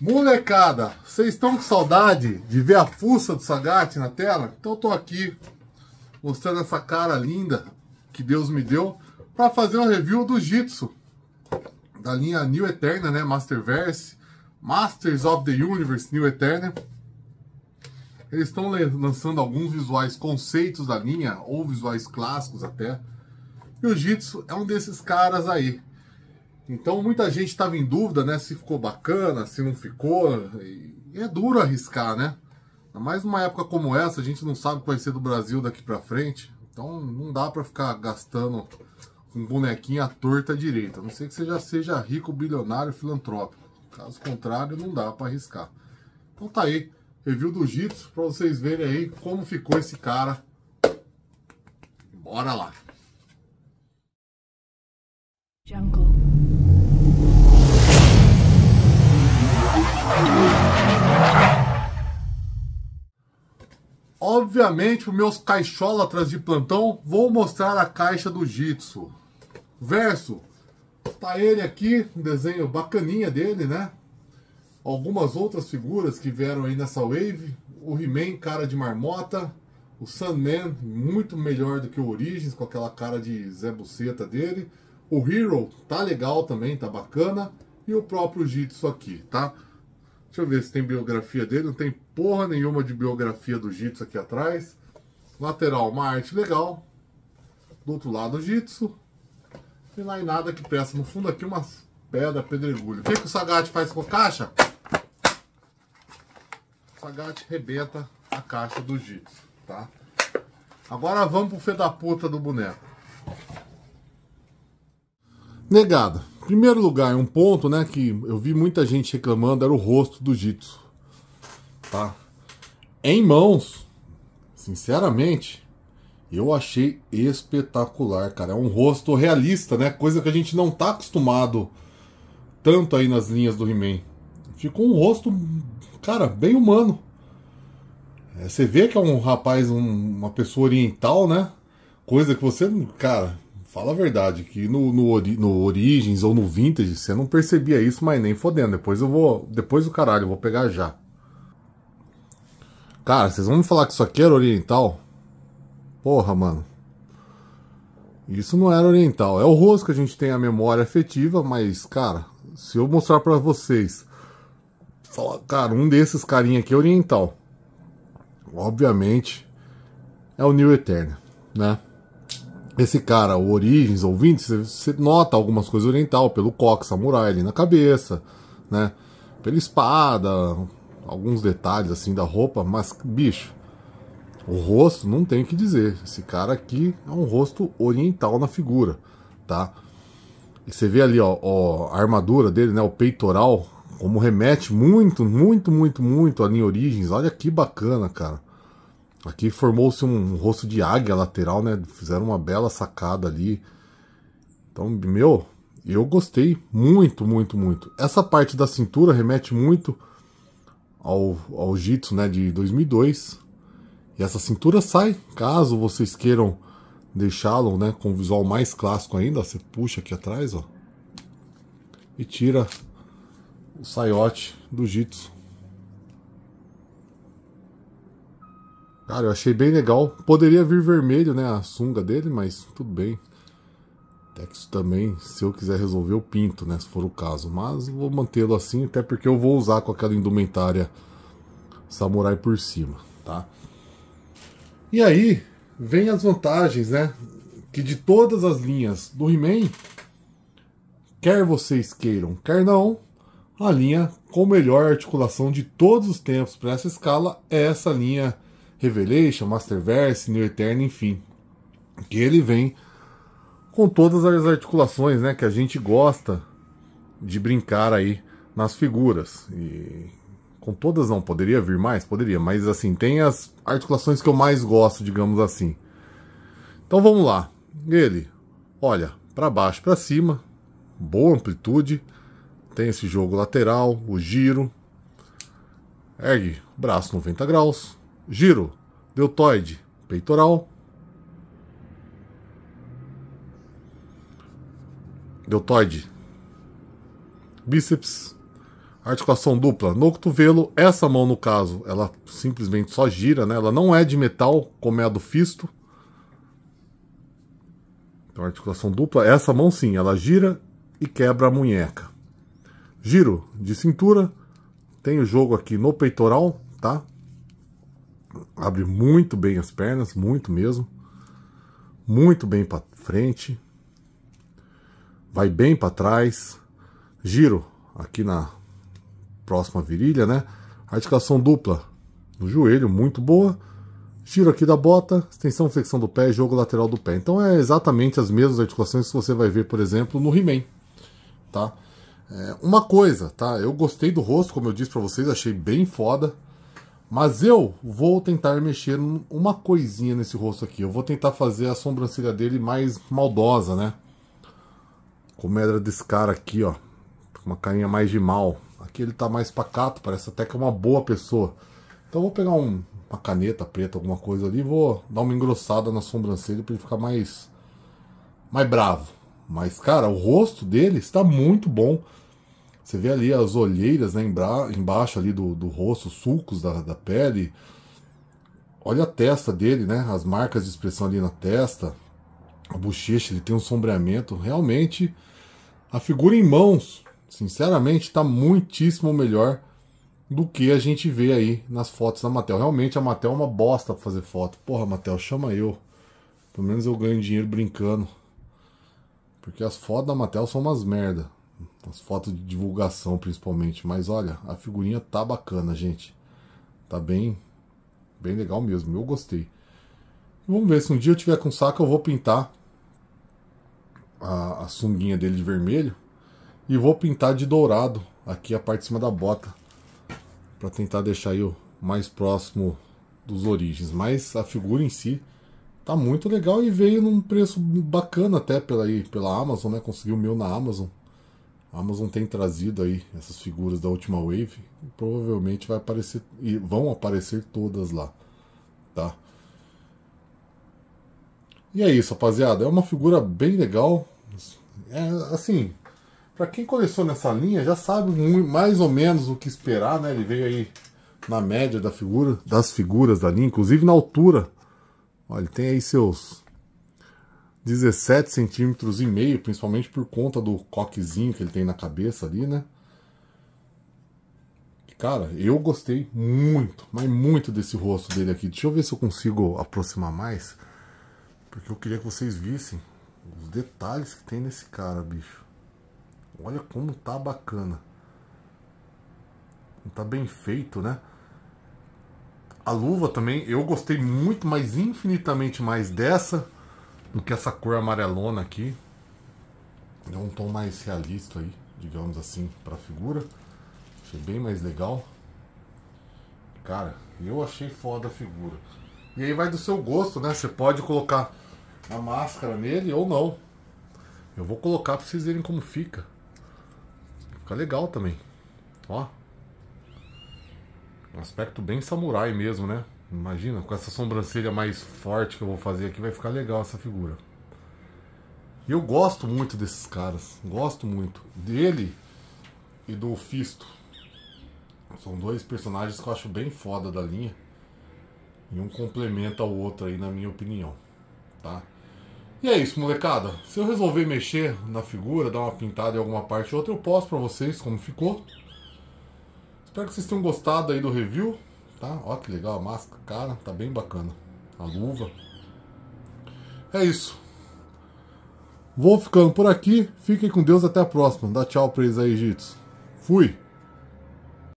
Molecada, vocês estão com saudade de ver a fuça do Sagat na tela? Então eu tô aqui mostrando essa cara linda que Deus me deu para fazer um review do Jitsu da linha New Eterna, né? Masterverse, Masters of the Universe New Eterna. Eles estão lançando alguns visuais conceitos da linha ou visuais clássicos até. E o Jitsu é um desses caras aí. Então muita gente estava em dúvida, né? Se ficou bacana, se não ficou. E é duro arriscar, né? Mas numa época como essa, a gente não sabe o que vai ser do Brasil daqui para frente. Então não dá para ficar gastando um bonequinho à torta à direita. A não sei que você já seja rico, bilionário, filantrópico. Caso contrário, não dá para arriscar. Então tá aí, review do Jitsu para vocês verem aí como ficou esse cara. Bora lá. Jungle. Obviamente, para meus caixólatras de plantão, vou mostrar a caixa do Jitsu. Verso. Tá ele aqui, um desenho bacaninha dele, né? Algumas outras figuras que vieram aí nessa wave. O He-Man, cara de marmota. O Sandman, muito melhor do que o Origins, com aquela cara de Zé Buceta dele. O Hero, tá legal também, tá bacana. E o próprio Jitsu aqui, tá? Deixa eu ver se tem biografia dele. Não tem porra nenhuma de biografia do Jitsu aqui atrás. Lateral, uma arte legal. Do outro lado, Jitsu. E lá em nada que peça. No fundo aqui, umas pedra, pedregulho. O que, que o Sagat faz com a caixa? O Sagat rebenta a caixa do Jitsu, tá? Agora vamos pro fé da puta do boneco. Negado primeiro lugar, é um ponto né, que eu vi muita gente reclamando era o rosto do Jitsu. Tá? Em mãos, sinceramente, eu achei espetacular, cara. É um rosto realista, né? Coisa que a gente não tá acostumado tanto aí nas linhas do He-Man. Ficou um rosto, cara, bem humano. É, você vê que é um rapaz, um, uma pessoa oriental, né? Coisa que você, cara, fala a verdade, que no, no, no Origins ou no Vintage você não percebia isso, mas nem fodendo. Depois eu vou. Depois do caralho, eu vou pegar já. Cara, vocês vão me falar que isso aqui era oriental? Porra, mano. Isso não era oriental. É o rosto que a gente tem a memória afetiva, mas, cara, se eu mostrar para vocês. cara, um desses carinha aqui é oriental. Obviamente, é o New Eterna, né? esse cara, o Origins, ouvinte, você nota algumas coisas oriental, pelo coque samurai ali na cabeça, né? Pela espada, alguns detalhes assim da roupa, mas, bicho, o rosto não tem o que dizer. Esse cara aqui é um rosto oriental na figura, tá? E você vê ali, ó, ó a armadura dele, né? O peitoral, como remete muito, muito, muito, muito a linha Origins. Olha que bacana, cara. Aqui formou-se um rosto de águia lateral, né? Fizeram uma bela sacada ali. Então, meu, eu gostei muito, muito, muito. Essa parte da cintura remete muito ao, ao Jitsu, né? De 2002. E essa cintura sai, caso vocês queiram deixá-lo, né? Com um visual mais clássico ainda. Você puxa aqui atrás, ó. E tira o saiote do Jitsu. Cara, eu achei bem legal. Poderia vir vermelho, né? A sunga dele, mas tudo bem. Texto também, se eu quiser resolver, eu pinto, né? Se for o caso. Mas vou mantê-lo assim, até porque eu vou usar com aquela indumentária samurai por cima, tá? E aí, vem as vantagens, né? Que de todas as linhas do He-Man, quer vocês queiram, quer não, a linha com melhor articulação de todos os tempos para essa escala é essa linha Revelation, Masterverse, New Eterno, enfim. Que ele vem com todas as articulações né, que a gente gosta de brincar aí nas figuras. E com todas não, poderia vir mais? Poderia, mas assim, tem as articulações que eu mais gosto, digamos assim. Então vamos lá. Ele, olha, para baixo, para cima, boa amplitude, tem esse jogo lateral, o giro, ergue braço 90 graus, giro, deltoide, peitoral. Deltoide, bíceps, articulação dupla no cotovelo. Essa mão, no caso, ela simplesmente só gira, né? Ela não é de metal, como é a do fisto. Então, articulação dupla. Essa mão, sim, ela gira e quebra a munheca. Giro de cintura. Tem o jogo aqui no peitoral, tá? abre muito bem as pernas, muito mesmo. Muito bem para frente. Vai bem para trás. Giro aqui na próxima virilha, né? Articulação dupla no joelho, muito boa. Giro aqui da bota, extensão, flexão do pé, jogo lateral do pé. Então é exatamente as mesmas articulações que você vai ver, por exemplo, no He-Man, tá? É, uma coisa, tá? Eu gostei do rosto, como eu disse para vocês, achei bem foda. Mas eu vou tentar mexer uma coisinha nesse rosto aqui. Eu vou tentar fazer a sobrancelha dele mais maldosa, né? Como era desse cara aqui, ó. Uma carinha mais de mal. Aqui ele tá mais pacato, parece até que é uma boa pessoa. Então eu vou pegar um, uma caneta preta, alguma coisa ali, e vou dar uma engrossada na sobrancelha para ele ficar mais mais bravo. Mas cara, o rosto dele está muito bom. Você vê ali as olheiras né, embaixo ali do, do rosto, os sulcos da, da pele. Olha a testa dele, né? As marcas de expressão ali na testa. A bochecha, ele tem um sombreamento. Realmente, a figura em mãos, sinceramente, está muitíssimo melhor do que a gente vê aí nas fotos da Mattel. Realmente, a Mattel é uma bosta para fazer foto. Porra, Mattel, chama eu. Pelo menos eu ganho dinheiro brincando. Porque as fotos da Mattel são umas merda. As fotos de divulgação, principalmente. Mas olha, a figurinha tá bacana, gente. Tá bem, bem legal mesmo. Eu gostei. Vamos ver se um dia eu tiver com saco, eu vou pintar a, a sunguinha dele de vermelho e vou pintar de dourado aqui a parte de cima da bota para tentar deixar aí o mais próximo dos origens, mas a figura em si tá muito legal e veio num preço bacana até pela aí, pela Amazon, né? Consegui o meu na Amazon. Amazon tem trazido aí essas figuras da última wave e provavelmente vai aparecer e vão aparecer todas lá, tá? E é isso, rapaziada. É uma figura bem legal. É assim, para quem coleciona essa linha já sabe mais ou menos o que esperar, né? Ele veio aí na média da figura, das figuras da linha, inclusive na altura. Olha, ele tem aí seus 17 centímetros e meio, principalmente por conta do coquezinho que ele tem na cabeça ali, né? Cara, eu gostei muito, mas muito desse rosto dele aqui. Deixa eu ver se eu consigo aproximar mais. Porque eu queria que vocês vissem os detalhes que tem nesse cara, bicho. Olha como tá bacana. Tá bem feito, né? A luva também, eu gostei muito, mas infinitamente mais dessa porque que essa cor amarelona aqui. é um tom mais realista aí, digamos assim, para a figura. Achei bem mais legal. Cara, eu achei foda a figura. E aí vai do seu gosto, né? Você pode colocar a máscara nele ou não. Eu vou colocar para vocês verem como fica. Fica legal também. Ó. Um aspecto bem samurai mesmo, né? Imagina, com essa sobrancelha mais forte que eu vou fazer aqui, vai ficar legal essa figura. E eu gosto muito desses caras. Gosto muito. Dele e do Fisto. São dois personagens que eu acho bem foda da linha. E um complementa o outro aí, na minha opinião. Tá? E é isso, molecada. Se eu resolver mexer na figura, dar uma pintada em alguma parte ou outra, eu posto pra vocês como ficou. Espero que vocês tenham gostado aí do review tá? Ó que legal a máscara, cara, tá bem bacana. A luva. É isso. Vou ficando por aqui. Fiquem com Deus até a próxima. Dá tchau pra eles aí, Jitsu. Fui!